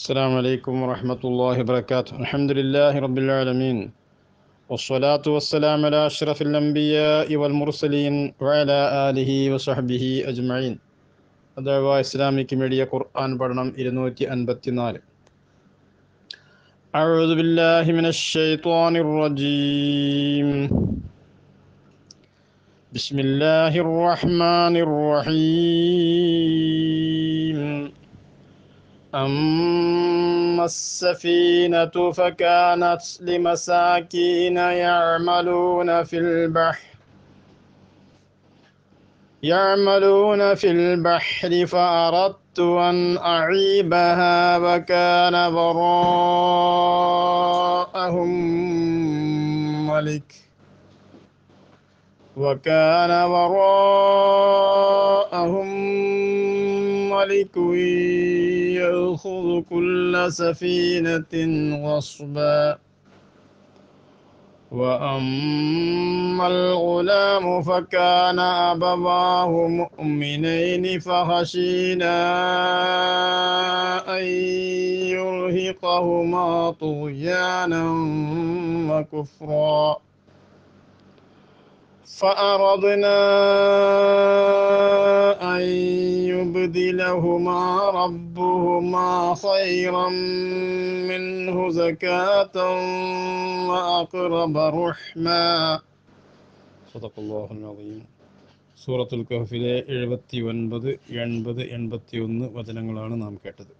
السلام عليكم ورحمة الله وبركاته الحمد لله رب العالمين والصلاة والسلام على أشرف الأنبياء والمرسلين وعلى آله وصحبه أجمعين അഥവാ Islamic media ഖുർആൻ പഠനം ഇരുന്നൂറ്റി അൻപത്തിനാല് أعوذ بالله من الشيطان الرجيم بسم الله الرحمن الرحيم أما السفينة فكانت لمساكين يعملون في البحر يعملون في البحر فأردت أن أعيبها وكان وراءهم ملك وكان وراءهم مالك يأخذ كل سفينة غصبا وأما الغلام فكان أبواه مؤمنين فخشينا أن يرهقهما طغيانا وكفرا فأردنا أن يبدلهما ربهما خيرا منه زكاة وأقرب رحما صدق الله العظيم സൂറത്തുൽ കഹഫിലെ എഴുപത്തി ഒൻപത് എൺപത് എൺപത്തി ഒന്ന് വചനങ്ങളാണ് നാം കേട്ടത്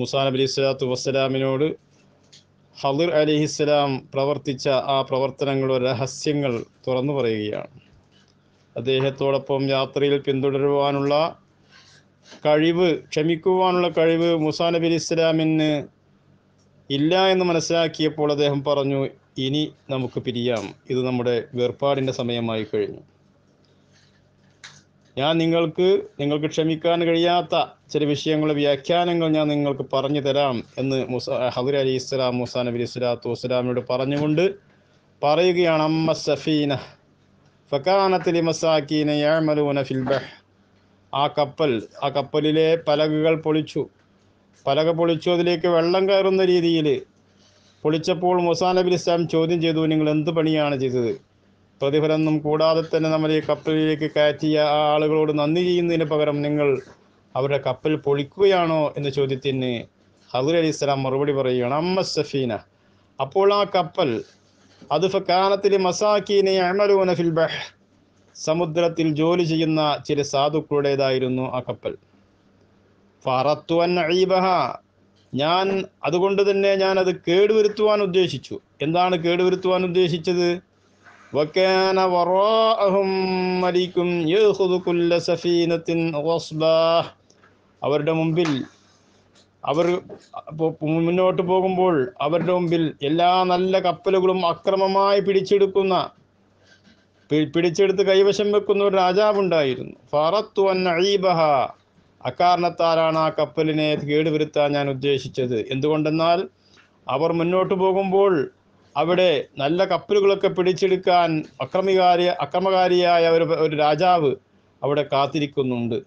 മുസാ നബി സ്വലാത്തു വസ്സലാമിനോട് ഹദർ അലിഹിസ്ലാം പ്രവർത്തിച്ച ആ പ്രവർത്തനങ്ങളുടെ രഹസ്യങ്ങൾ തുറന്നു പറയുകയാണ് അദ്ദേഹത്തോടൊപ്പം യാത്രയിൽ പിന്തുടരുവാനുള്ള കഴിവ് ക്ഷമിക്കുവാനുള്ള കഴിവ് മുസാ നബി ഇസ്ലാമിന് ഇല്ല എന്ന് മനസ്സിലാക്കിയപ്പോൾ അദ്ദേഹം പറഞ്ഞു ഇനി നമുക്ക് പിരിയാം ഇത് നമ്മുടെ വേർപാടിൻ്റെ സമയമായി കഴിഞ്ഞു ഞാൻ നിങ്ങൾക്ക് നിങ്ങൾക്ക് ക്ഷമിക്കാൻ കഴിയാത്ത ചില വിഷയങ്ങളുടെ വ്യാഖ്യാനങ്ങൾ ഞാൻ നിങ്ങൾക്ക് പറഞ്ഞു തരാം എന്ന് മുസ ഹദുര അലി ഇസ്ലാം മുസാ നബി ഇസ്ലാത്തു വസ്സലാമിനോട് പറഞ്ഞുകൊണ്ട് പറയുകയാണ് അമ്മ സഫീന ഫക്കാനത്തിലി മസാക്കീന യാമലൂന ഫിൽബഹ് ആ കപ്പൽ ആ കപ്പലിലെ പലകകൾ പൊളിച്ചു പലക പൊളിച്ചു അതിലേക്ക് വെള്ളം കയറുന്ന രീതിയിൽ പൊളിച്ചപ്പോൾ മുസാ നബി ഇസ്ലാം ചോദ്യം ചെയ്തു നിങ്ങൾ എന്ത് പണിയാണ് ചെയ്തത് പ്രതിഫലമൊന്നും കൂടാതെ തന്നെ നമ്മൾ ഈ കപ്പലിലേക്ക് കയറ്റിയ ആ ആളുകളോട് നന്ദി ചെയ്യുന്നതിന് പകരം നിങ്ങൾ അവരുടെ കപ്പൽ പൊളിക്കുകയാണോ എന്ന ചോദ്യത്തിന് ഹദുർ അലി ഇസ്ലാം മറുപടി പറയുകയാണ് അമ്മ സഫീന അപ്പോൾ ആ കപ്പൽ അത് ഫക്കാനത്തിൽ മസാക്കീനെ അമലൂന ബഹ് സമുദ്രത്തിൽ ജോലി ചെയ്യുന്ന ചില സാധുക്കളുടേതായിരുന്നു ആ കപ്പൽ ഫറത്തുവൻ അഴീബഹ ഞാൻ അതുകൊണ്ട് തന്നെ ഞാൻ അത് കേടുവരുത്തുവാൻ ഉദ്ദേശിച്ചു എന്താണ് കേടുവരുത്തുവാൻ ഉദ്ദേശിച്ചത് وكان وراءهم ملك يأخذ كل سفينة غصبا അവരുടെ മുമ്പിൽ അവർ മുന്നോട്ട് പോകുമ്പോൾ അവരുടെ മുമ്പിൽ എല്ലാ നല്ല കപ്പലുകളും അക്രമമായി പിടിച്ചെടുക്കുന്ന പിടിച്ചെടുത്ത് കൈവശം വെക്കുന്ന ഒരു രാജാവുണ്ടായിരുന്നു ഫറത്തു അന്നീബഹ അക്കാരണത്താലാണ് ആ കപ്പലിനെ കേടുവരുത്താൻ ഞാൻ ഉദ്ദേശിച്ചത് എന്തുകൊണ്ടെന്നാൽ അവർ മുന്നോട്ട് പോകുമ്പോൾ അവിടെ നല്ല കപ്പലുകളൊക്കെ പിടിച്ചെടുക്കാൻ അക്രമികാരി അക്രമകാരിയായ ഒരു ഒരു രാജാവ് അവിടെ കാത്തിരിക്കുന്നുണ്ട്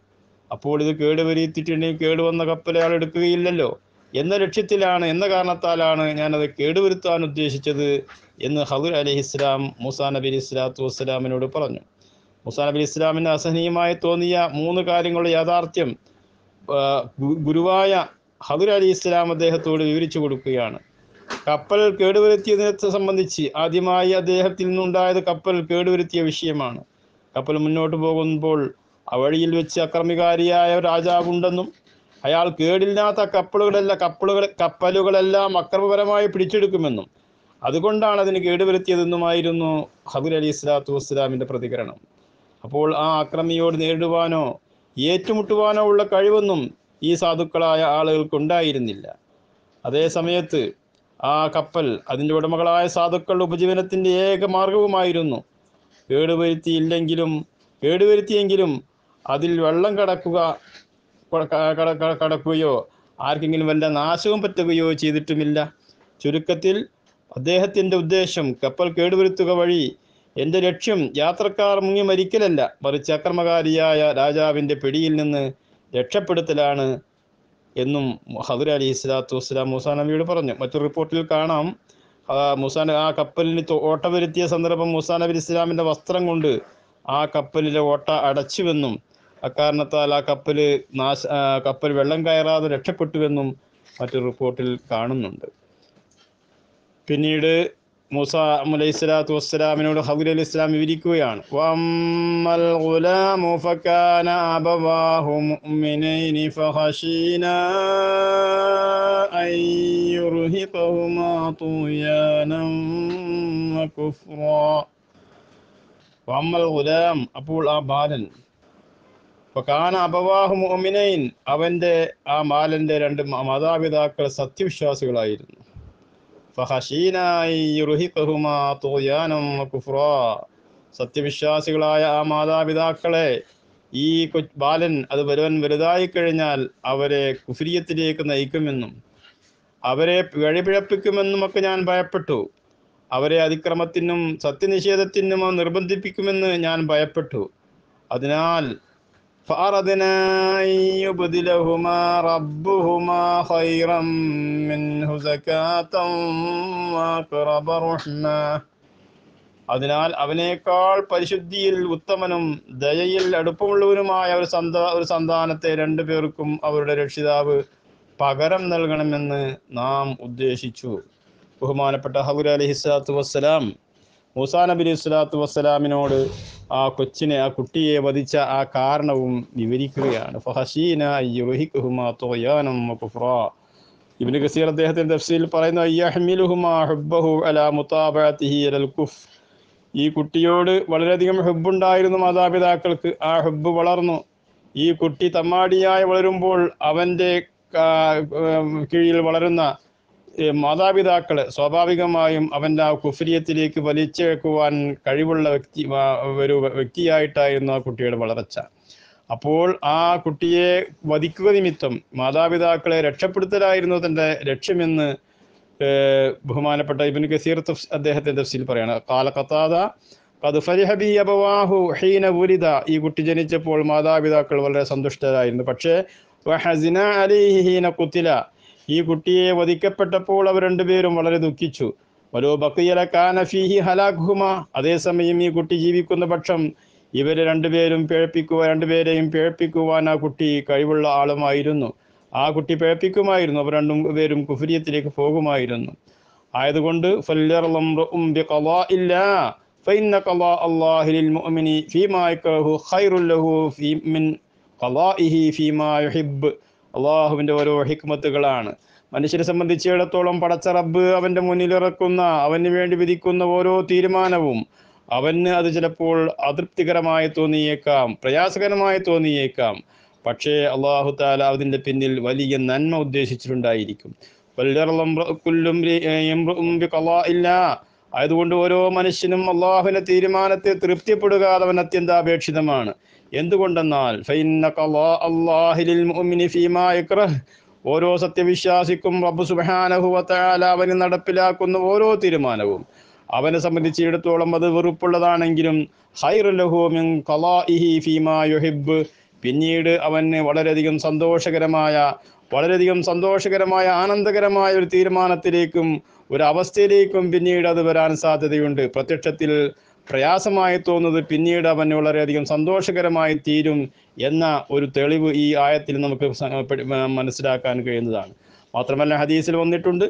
അപ്പോൾ ഇത് കേടുവരുത്തിയിട്ടുണ്ടെങ്കിൽ കേടുവന്ന കപ്പൽ അയാൾ എടുക്കുകയില്ലല്ലോ എന്ന ലക്ഷ്യത്തിലാണ് എന്ന കാരണത്താലാണ് ഞാനത് കേടുവരുത്താൻ ഉദ്ദേശിച്ചത് എന്ന് ഹദുർ അലി ഇസ്ലാം മുസാ നബി ഇസ്ലാത്തു വസ്സലാമിനോട് പറഞ്ഞു മുസാ നബി ഇസ്ലാമിന് അസഹനീയമായി തോന്നിയ മൂന്ന് കാര്യങ്ങളുടെ യാഥാർത്ഥ്യം ഗുരുവായ ഹദുർ അലി ഇസ്ലാം അദ്ദേഹത്തോട് വിവരിച്ചു കൊടുക്കുകയാണ് കപ്പൽ കേടുവരുത്തിയതിനെ സംബന്ധിച്ച് ആദ്യമായി അദ്ദേഹത്തിൽ നിന്നുണ്ടായത് കപ്പൽ കേടുവരുത്തിയ വിഷയമാണ് കപ്പൽ മുന്നോട്ട് പോകുമ്പോൾ ആ വഴിയിൽ വെച്ച് അക്രമികാരിയായ രാജാവുണ്ടെന്നും അയാൾ കേടില്ലാത്ത കപ്പലുകളല്ല കപ്പലുകൾ കപ്പലുകളെല്ലാം അക്രമപരമായി പിടിച്ചെടുക്കുമെന്നും അതുകൊണ്ടാണ് അതിന് കേടുവരുത്തിയതെന്നുമായിരുന്നു ഹബുൽ അലി ഇസ്ലാത്തു വസ്സലാമിൻ്റെ പ്രതികരണം അപ്പോൾ ആ അക്രമിയോട് നേരിടുവാനോ ഏറ്റുമുട്ടുവാനോ ഉള്ള കഴിവൊന്നും ഈ സാധുക്കളായ ആളുകൾക്കുണ്ടായിരുന്നില്ല അതേ സമയത്ത് ആ കപ്പൽ അതിൻ്റെ ഉടമകളായ സാധുക്കൾ ഉപജീവനത്തിൻ്റെ ഏക മാർഗവുമായിരുന്നു കേടുവരുത്തിയില്ലെങ്കിലും കേടുവരുത്തിയെങ്കിലും അതിൽ വെള്ളം കടക്കുക കടക്കുകയോ ആർക്കെങ്കിലും വല്ല നാശവും പറ്റുകയോ ചെയ്തിട്ടുമില്ല ചുരുക്കത്തിൽ അദ്ദേഹത്തിൻ്റെ ഉദ്ദേശം കപ്പൽ കേടുവരുത്തുക വഴി എൻ്റെ ലക്ഷ്യം യാത്രക്കാർ മുങ്ങി മരിക്കലല്ല മറിച്ച് അക്രമകാരിയായ രാജാവിൻ്റെ പിടിയിൽ നിന്ന് രക്ഷപ്പെടുത്തലാണ് എന്നും ഹദർ അലി ഇസ്ലാത്തു വസ്സലാം മൂസാ നബിയോട് പറഞ്ഞു മറ്റൊരു റിപ്പോർട്ടിൽ കാണാം മൂസാ ആ കപ്പലിന് ഓട്ട വരുത്തിയ സന്ദർഭം മൂസാ നബി ഇസ്ലാമിൻ്റെ വസ്ത്രം കൊണ്ട് ആ കപ്പലിലെ ഓട്ട അടച്ചുവെന്നും അക്കാരണത്താൽ ആ കപ്പൽ നാശ കപ്പൽ വെള്ളം കയറാതെ രക്ഷപ്പെട്ടുവെന്നും മറ്റൊരു റിപ്പോർട്ടിൽ കാണുന്നുണ്ട് പിന്നീട് മൂസ അലൈഹി സ്വലാത്തു വസ്സലാമിനോട് ഹബുൽ അലി ഇസ്ലാം വിവരിക്കുകയാണ് ഗുലാം അപ്പോൾ ആ ബാലൻ അബവാഹു മുഅ്മിനൈൻ അവന്റെ ആ ബാലന്റെ രണ്ട് മാതാപിതാക്കൾ സത്യവിശ്വാസികളായിരുന്നു സത്യവിശ്വാസികളായ ആ മാതാപിതാക്കളെ ഈ ബാലൻ അത് വരുവൻ വലുതായി കഴിഞ്ഞാൽ അവരെ കുഫിരിയത്തിലേക്ക് നയിക്കുമെന്നും അവരെ വഴിപിഴപ്പിക്കുമെന്നും ഒക്കെ ഞാൻ ഭയപ്പെട്ടു അവരെ അതിക്രമത്തിനും സത്യനിഷേധത്തിനും നിർബന്ധിപ്പിക്കുമെന്ന് ഞാൻ ഭയപ്പെട്ടു അതിനാൽ فأردنا أن يبدلهما ربهما خيرا منه زكاة وأقرب رحمة അതിനാൽ അവനേക്കാൾ പരിശുദ്ധിയിൽ ഉത്തമനും ദയയിൽ അടുപ്പമുള്ളവനുമായ ഒരു സന്താ ഒരു സന്താനത്തെ രണ്ടു പേർക്കും അവരുടെ രക്ഷിതാവ് പകരം നൽകണമെന്ന് നാം ഉദ്ദേശിച്ചു ബഹുമാനപ്പെട്ട ഹബുര അലഹിസ്ലാത്തു വസ്സലാം മൂസാ നബി അലൈഹി സ്വലാത്തു വസ്സലാമിനോട് ആ കൊച്ചിനെ ആ കുട്ടിയെ വധിച്ച ആ കാരണവും വിവരിക്കുകയാണ് ഇബിന് ഖസീർ അദ്ദേഹത്തിന്റെ തഫ്സീൽ പറയുന്നു ഈ കുട്ടിയോട് വളരെയധികം ഹുബുണ്ടായിരുന്നു മാതാപിതാക്കൾക്ക് ആ ഹുബ് വളർന്നു ഈ കുട്ടി തമ്മാടിയായി വളരുമ്പോൾ അവൻ്റെ കീഴിൽ വളരുന്ന മാതാപിതാക്കൾ സ്വാഭാവികമായും അവൻ്റെ ആ കുഫരിയത്തിലേക്ക് വലിച്ചേക്കുവാൻ കഴിവുള്ള വ്യക്തി ഒരു വ്യക്തിയായിട്ടായിരുന്നു ആ കുട്ടിയുടെ വളർച്ച അപ്പോൾ ആ കുട്ടിയെ വധിക്കുക നിമിത്തം മാതാപിതാക്കളെ രക്ഷപ്പെടുത്തലായിരുന്നു തൻ്റെ ലക്ഷ്യമെന്ന് ബഹുമാനപ്പെട്ട ഇബിൻ കസീർ തഫ് അദ്ദേഹത്തിൻ്റെ തഫ്സിൽ പറയാണ് കാല കത്താത കത് ഫരിഹബി അബവാഹു ഹീന ഉരിത ഈ കുട്ടി ജനിച്ചപ്പോൾ മാതാപിതാക്കൾ വളരെ സന്തുഷ്ടരായിരുന്നു പക്ഷേ ഹസിന കുത്തില ഈ കുട്ടിയെ വധിക്കപ്പെട്ടപ്പോൾ അവർ രണ്ടുപേരും വളരെ ദുഃഖിച്ചു വലോ ബക്കിയല കാനഫീഹി ഹലാഖുമ അതേസമയം ഈ കുട്ടി ജീവിക്കുന്ന പക്ഷം ഇവരെ രണ്ടുപേരും പിഴപ്പിക്കുക രണ്ടുപേരെയും പിഴപ്പിക്കുവാൻ ആ കുട്ടി കഴിവുള്ള ആളുമായിരുന്നു ആ കുട്ടി പിഴപ്പിക്കുമായിരുന്നു അവർ രണ്ടും പേരും കുഫുരിയത്തിലേക്ക് പോകുമായിരുന്നു ആയതുകൊണ്ട് ഫീമാ ഫീമാ അള്ളാഹുവിൻ്റെ ഓരോ ഹിക്മത്തുകളാണ് മനുഷ്യരെ സംബന്ധിച്ചിടത്തോളം പടച്ച റബ്ബ് അവൻ്റെ മുന്നിലിറക്കുന്ന അവന് വേണ്ടി വിധിക്കുന്ന ഓരോ തീരുമാനവും അവന് അത് ചിലപ്പോൾ അതൃപ്തികരമായി തോന്നിയേക്കാം പ്രയാസകരമായി തോന്നിയേക്കാം പക്ഷേ അള്ളാഹു താല അതിൻ്റെ പിന്നിൽ വലിയ നന്മ ഉദ്ദേശിച്ചിട്ടുണ്ടായിരിക്കും ആയതുകൊണ്ട് ഓരോ മനുഷ്യനും അള്ളാഹുവിൻ്റെ തീരുമാനത്തെ തൃപ്തിപ്പെടുക അവൻ അത്യന്താപേക്ഷിതമാണ് എന്തുകൊണ്ടെന്നാൽ ഓരോ സത്യവിശ്വാസിക്കും റബ്ബു സുബാനഹുവത്താല അവന് നടപ്പിലാക്കുന്ന ഓരോ തീരുമാനവും അവനെ സംബന്ധിച്ചിടത്തോളം അത് വെറുപ്പുള്ളതാണെങ്കിലും യുഹിബ് പിന്നീട് അവന് വളരെയധികം സന്തോഷകരമായ വളരെയധികം സന്തോഷകരമായ ആനന്ദകരമായ ഒരു തീരുമാനത്തിലേക്കും ഒരു അവസ്ഥയിലേക്കും പിന്നീട് അത് വരാൻ സാധ്യതയുണ്ട് പ്രത്യക്ഷത്തിൽ പ്രയാസമായി തോന്നുന്നത് പിന്നീട് അവന് വളരെയധികം സന്തോഷകരമായി തീരും എന്ന ഒരു തെളിവ് ഈ ആയത്തിൽ നമുക്ക് മനസ്സിലാക്കാൻ കഴിയുന്നതാണ് മാത്രമല്ല ഹദീസിൽ വന്നിട്ടുണ്ട്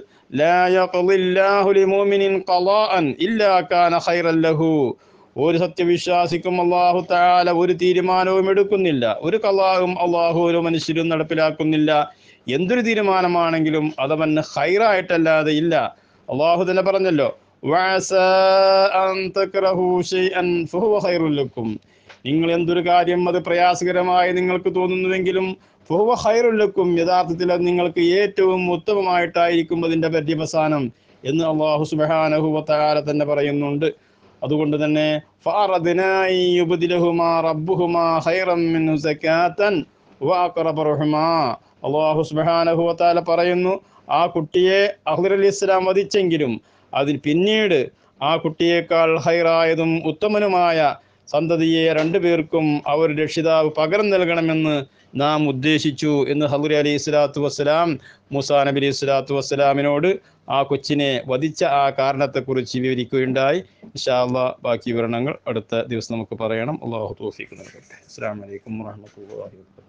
ഒരു സത്യവിശ്വാസിക്കും അള്ളാഹു താല ഒരു തീരുമാനവും എടുക്കുന്നില്ല ഒരു കലാഹും അള്ളാഹു ഒരു മനുഷ്യരും നടപ്പിലാക്കുന്നില്ല എന്തൊരു തീരുമാനമാണെങ്കിലും അതവന് ഹൈറായിട്ടല്ലാതെ ഇല്ല അള്ളാഹു തന്നെ പറഞ്ഞല്ലോ വഅസാ അൻ തക്റഹു ഫഹുവ ലക്കും നിങ്ങൾ എന്തൊരു കാര്യം അത് പ്രയാസകരമായി നിങ്ങൾക്ക് തോന്നുന്നുവെങ്കിലും ഫഹുവ ഹൈറുല്ലക്കും ലക്കും യഥാർത്ഥത്തിൽ അത് നിങ്ങൾക്ക് ഏറ്റവും ഉത്തമമായിട്ടായിരിക്കും അതിൻ്റെ പര്യവസാനം എന്ന് അള്ളാഹു സുബഹാനഹു വതആല തന്നെ പറയുന്നുണ്ട് അതുകൊണ്ട് തന്നെ ഫഅറദ്നായി യുബ്ദിലഹുമാ റബ്ബുഹുമാ ഖൈറൻ മിൻ അള്ളാഹു സുബഹാനഹു വതആല പറയുന്നു ആ കുട്ടിയെ അഹ്ലൽ ഇസ്ലാം വധിച്ചെങ്കിലും അതിന് പിന്നീട് ആ കുട്ടിയേക്കാൾ ഹൈറായതും ഉത്തമനുമായ സന്തതിയെ രണ്ടുപേർക്കും അവർ രക്ഷിതാവ് പകരം നൽകണമെന്ന് നാം ഉദ്ദേശിച്ചു എന്ന് ഹദുരി അലി ഇസ്ലാത്തു വസ്സലാം മുസാ നബി അലി സ്വലാത്തു വസ്സലാമിനോട് ആ കൊച്ചിനെ വധിച്ച ആ കാരണത്തെക്കുറിച്ച് വിവരിക്കുകയുണ്ടായി ഇൻഷാല്ല ബാക്കി വിവരണങ്ങൾ അടുത്ത ദിവസം നമുക്ക് പറയണം അള്ളാഹു തോഫിക്ക് നൽകട്ടെ അസ്സാം വലൈക്കും വാഹമത്തല്ലാ